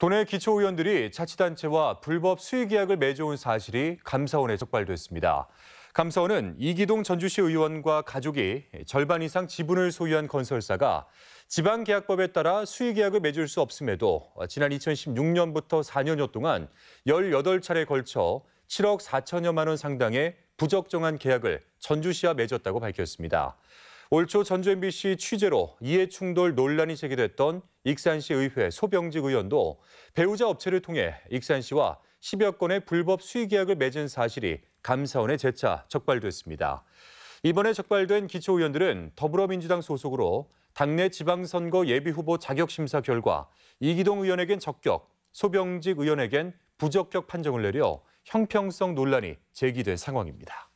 도내 기초의원들이 자치단체와 불법 수의계약을 맺어온 사실이 감사원에 적발됐습니다. 감사원은 이기동 전주시 의원과 가족이 절반 이상 지분을 소유한 건설사가 지방계약법에 따라 수의계약을 맺을 수 없음에도 지난 2016년부터 4년여 동안 18차례 에 걸쳐 7억 4천여만 원 상당의 부적정한 계약을 전주시와 맺었다고 밝혔습니다. 올초 전주 MBC 취재로 이해충돌 논란이 제기됐던 익산시 의회 소병직 의원도 배우자 업체를 통해 익산시와 10여 건의 불법 수의계약을 맺은 사실이 감사원에 재차 적발됐습니다. 이번에 적발된 기초의원들은 더불어민주당 소속으로 당내 지방선거 예비후보 자격심사 결과 이기동 의원에겐 적격, 소병직 의원에겐 부적격 판정을 내려 형평성 논란이 제기된 상황입니다.